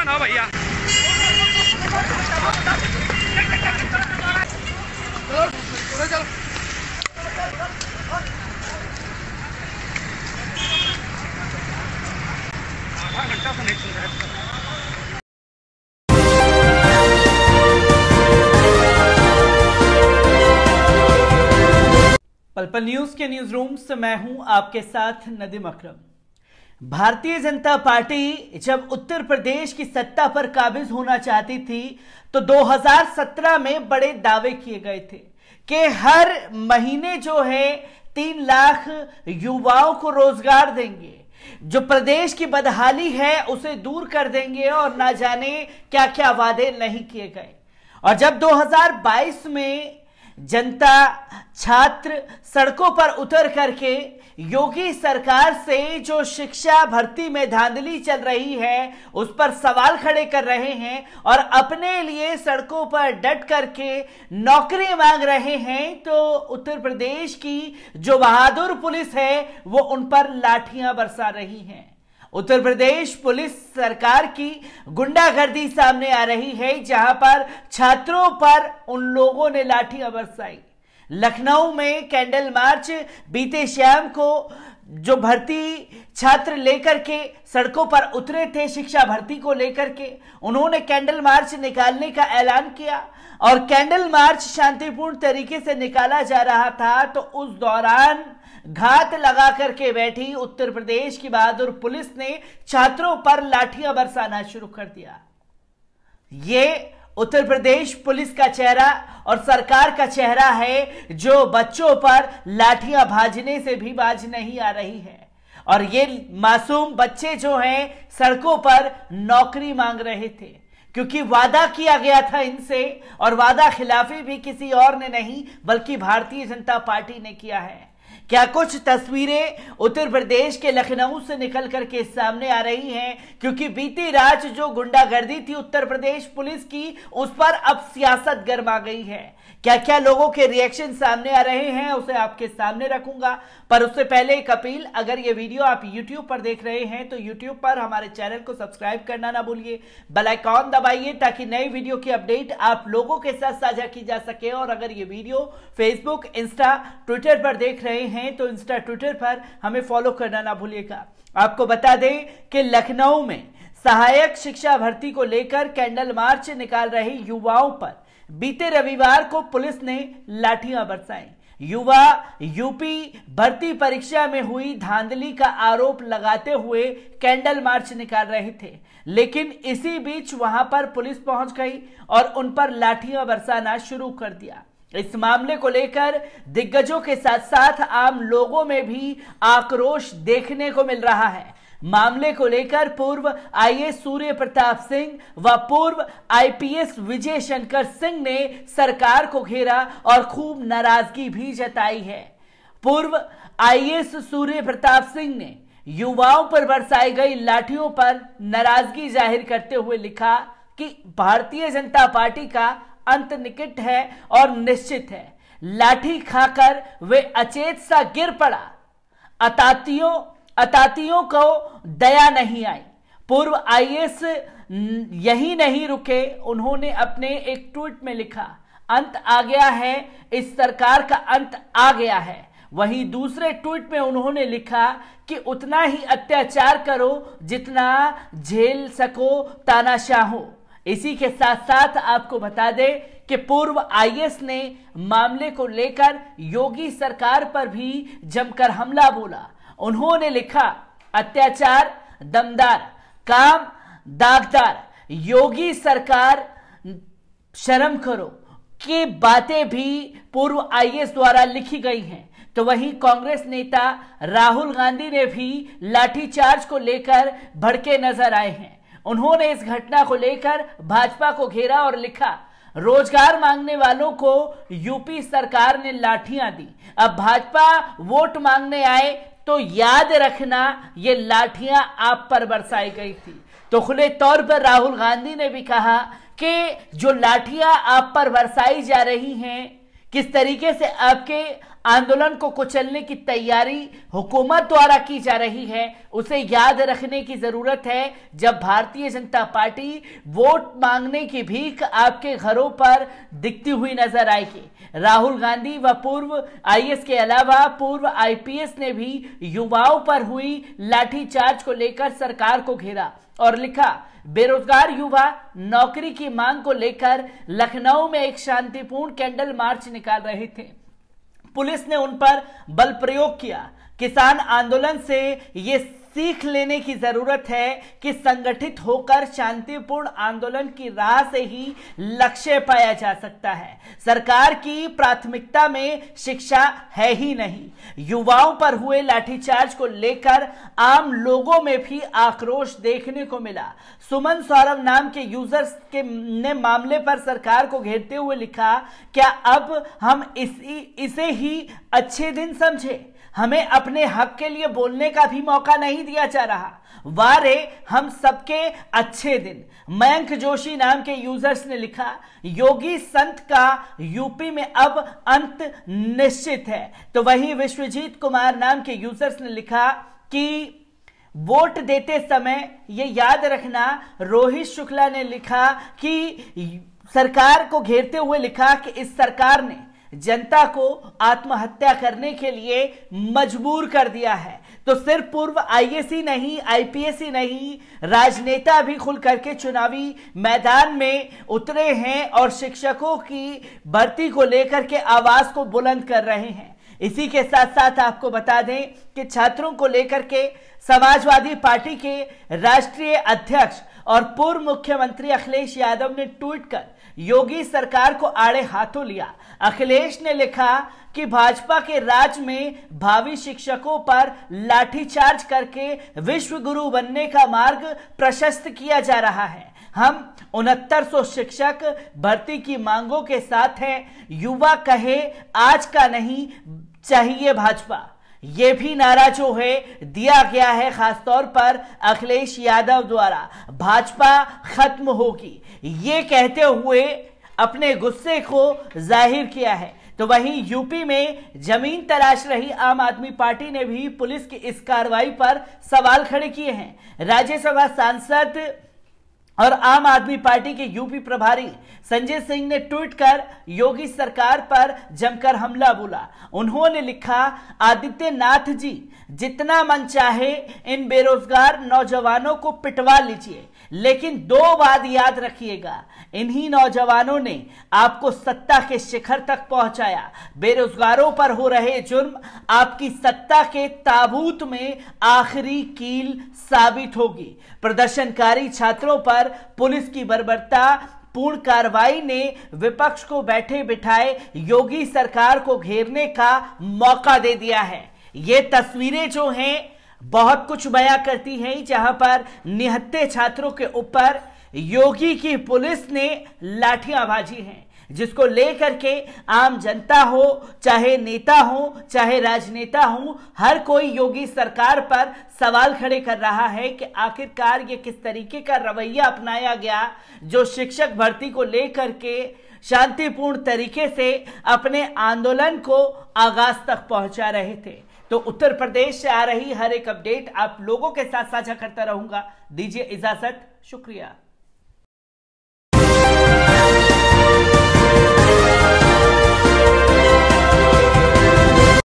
बनाओ भैया आधा पल पलपल न्यूज के न्यूज रूम से मैं हूं आपके साथ नदीम अक्रम भारतीय जनता पार्टी जब उत्तर प्रदेश की सत्ता पर काबिज होना चाहती थी तो 2017 में बड़े दावे किए गए थे कि हर महीने जो है तीन लाख युवाओं को रोजगार देंगे जो प्रदेश की बदहाली है उसे दूर कर देंगे और ना जाने क्या क्या वादे नहीं किए गए और जब 2022 में जनता छात्र सड़कों पर उतर करके योगी सरकार से जो शिक्षा भर्ती में धांधली चल रही है उस पर सवाल खड़े कर रहे हैं और अपने लिए सड़कों पर डट करके नौकरी मांग रहे हैं तो उत्तर प्रदेश की जो बहादुर पुलिस है वो उन पर लाठियां बरसा रही हैं उत्तर प्रदेश पुलिस सरकार की गुंडागर्दी सामने आ रही है जहां पर छात्रों पर उन लोगों ने लाठियां बरसाई लखनऊ में कैंडल मार्च बीते शाम को जो भर्ती छात्र लेकर के सड़कों पर उतरे थे शिक्षा भर्ती को लेकर के उन्होंने कैंडल मार्च निकालने का ऐलान किया और कैंडल मार्च शांतिपूर्ण तरीके से निकाला जा रहा था तो उस दौरान घात लगा करके बैठी उत्तर प्रदेश की बहादुर पुलिस ने छात्रों पर लाठियां बरसाना शुरू कर दिया ये उत्तर प्रदेश पुलिस का चेहरा और सरकार का चेहरा है जो बच्चों पर लाठियां भाजने से भी बाज नहीं आ रही है और ये मासूम बच्चे जो हैं सड़कों पर नौकरी मांग रहे थे क्योंकि वादा किया गया था इनसे और वादा खिलाफी भी किसी और ने नहीं बल्कि भारतीय जनता पार्टी ने किया है क्या कुछ तस्वीरें उत्तर प्रदेश के लखनऊ से निकल कर के सामने आ रही हैं क्योंकि बीती रात जो गुंडागर्दी थी उत्तर प्रदेश पुलिस की उस पर अब सियासत गर्मा गई है क्या क्या लोगों के रिएक्शन सामने आ रहे हैं उसे आपके सामने रखूंगा पर उससे पहले एक अपील अगर ये वीडियो आप YouTube पर देख रहे हैं तो YouTube पर हमारे चैनल को सब्सक्राइब करना ना भूलिए बेल आइकॉन दबाइए ताकि नई वीडियो की अपडेट आप लोगों के साथ साझा की जा सके और अगर ये वीडियो फेसबुक इंस्टा ट्विटर पर देख रहे हैं तो इंस्टा ट्विटर पर हमें फॉलो करना ना भूलिएगा आपको बता दें कि लखनऊ में सहायक शिक्षा भर्ती को लेकर कैंडल मार्च निकाल रहे युवाओं पर बीते रविवार को पुलिस ने लाठियां बरसाई युवा यूपी भर्ती परीक्षा में हुई धांधली का आरोप लगाते हुए कैंडल मार्च निकाल रहे थे लेकिन इसी बीच वहां पर पुलिस पहुंच गई और उन पर लाठियां बरसाना शुरू कर दिया इस मामले को लेकर दिग्गजों के साथ साथ आम लोगों में भी आक्रोश देखने को मिल रहा है मामले को लेकर पूर्व आईएएस सूर्य प्रताप सिंह व पूर्व आईपीएस विजय शंकर सिंह ने सरकार को घेरा और खूब नाराजगी भी जताई है पूर्व आईएएस सूर्य प्रताप सिंह ने युवाओं पर बरसाई गई लाठियों पर नाराजगी जाहिर करते हुए लिखा कि भारतीय जनता पार्टी का अंत निकट है और निश्चित है लाठी खाकर वे अचेत सा गिर पड़ा अतातियों अतातियों को दया नहीं आई पूर्व आईएएस यही नहीं रुके उन्होंने अपने एक ट्वीट में लिखा अंत आ गया है इस सरकार का अंत आ गया है वहीं दूसरे ट्वीट में उन्होंने लिखा कि उतना ही अत्याचार करो जितना झेल सको तानाशाह इसी के साथ साथ आपको बता दें कि पूर्व आईएएस ने मामले को लेकर योगी सरकार पर भी जमकर हमला बोला उन्होंने लिखा अत्याचार दमदार काम दागदार योगी सरकार शर्म करो की बातें भी पूर्व आईएएस द्वारा लिखी गई हैं तो वहीं कांग्रेस नेता राहुल गांधी ने भी लाठीचार्ज को लेकर भड़के नजर आए हैं उन्होंने इस घटना को लेकर भाजपा को घेरा और लिखा रोजगार मांगने वालों को यूपी सरकार ने लाठियां दी अब भाजपा वोट मांगने आए तो याद रखना ये लाठियां आप पर बरसाई गई थी तो खुले तौर पर राहुल गांधी ने भी कहा कि जो लाठियां आप पर बरसाई जा रही हैं किस तरीके से आपके आंदोलन को कुचलने की तैयारी हुकूमत द्वारा की जा रही है उसे याद रखने की ज़रूरत है जब भारतीय जनता पार्टी वोट मांगने की भीख आपके घरों पर दिखती हुई नजर आएगी राहुल गांधी व पूर्व आईएएस के अलावा पूर्व आईपीएस ने भी युवाओं पर हुई लाठीचार्ज को लेकर सरकार को घेरा और लिखा बेरोजगार युवा नौकरी की मांग को लेकर लखनऊ में एक शांतिपूर्ण कैंडल मार्च निकाल रहे थे पुलिस ने उन पर बल प्रयोग किया किसान आंदोलन से ये सीख लेने की जरूरत है कि संगठित होकर शांतिपूर्ण आंदोलन की राह से ही लक्ष्य पाया जा सकता है सरकार की प्राथमिकता में शिक्षा है ही नहीं युवाओं पर हुए लाठीचार्ज को लेकर आम लोगों में भी आक्रोश देखने को मिला सुमन सौरभ नाम के यूजर्स के ने मामले पर सरकार को घेरते हुए लिखा क्या अब हम इसी इसे ही अच्छे दिन समझे हमें अपने हक के लिए बोलने का भी मौका नहीं नहीं दिया जा रहा वारे हम सबके अच्छे दिन मयंक जोशी नाम के यूजर्स ने लिखा योगी संत का यूपी में अब अंत निश्चित है तो वहीं विश्वजीत कुमार नाम के यूजर्स ने लिखा कि वोट देते समय यह याद रखना रोहित शुक्ला ने लिखा कि सरकार को घेरते हुए लिखा कि इस सरकार ने जनता को आत्महत्या करने के लिए मजबूर कर दिया है तो सिर्फ पूर्व आईएसी नहीं आईपीएसी नहीं राजनेता भी खुल करके चुनावी मैदान में उतरे हैं और शिक्षकों की भर्ती को लेकर के आवाज को बुलंद कर रहे हैं इसी के साथ साथ आपको बता दें कि छात्रों को लेकर के समाजवादी पार्टी के राष्ट्रीय अध्यक्ष और पूर्व मुख्यमंत्री अखिलेश यादव ने ट्वीट कर योगी सरकार को आड़े हाथों लिया अखिलेश ने लिखा कि भाजपा के राज में भावी शिक्षकों पर लाठीचार्ज करके विश्व गुरु बनने का मार्ग प्रशस्त किया जा रहा है हम उनहत्तर शिक्षक भर्ती की मांगों के साथ हैं युवा कहे आज का नहीं चाहिए भाजपा ये भी नारा जो है दिया गया है खासतौर पर अखिलेश यादव द्वारा भाजपा खत्म होगी ये कहते हुए अपने गुस्से को जाहिर किया है तो वहीं यूपी में जमीन तलाश रही आम आदमी पार्टी ने भी पुलिस की इस कार्रवाई पर सवाल खड़े किए हैं राज्यसभा सांसद और आम आदमी पार्टी के यूपी प्रभारी संजय सिंह ने ट्वीट कर योगी सरकार पर जमकर हमला बोला उन्होंने लिखा आदित्यनाथ जी जितना मन चाहे इन बेरोजगार नौजवानों को पिटवा लीजिए लेकिन दो बात याद रखिएगा इन्हीं नौजवानों ने आपको सत्ता के शिखर तक पहुंचाया बेरोजगारों पर हो रहे जुर्म आपकी सत्ता के ताबूत में आखिरी कील साबित होगी प्रदर्शनकारी छात्रों पर पुलिस की बर्बरता पूर्ण कार्रवाई ने विपक्ष को बैठे बिठाए योगी सरकार को घेरने का मौका दे दिया है ये तस्वीरें जो हैं बहुत कुछ बयां करती है जहां पर निहत्ते छात्रों के ऊपर योगी की पुलिस ने लाठियां भाजी हैं जिसको लेकर के आम जनता हो चाहे नेता हो चाहे राजनेता हो हर कोई योगी सरकार पर सवाल खड़े कर रहा है कि आखिरकार ये किस तरीके का रवैया अपनाया गया जो शिक्षक भर्ती को लेकर के शांतिपूर्ण तरीके से अपने आंदोलन को आगाज तक पहुंचा रहे थे तो उत्तर प्रदेश से आ रही हर एक अपडेट आप लोगों के साथ साझा करता रहूंगा दीजिए इजाजत शुक्रिया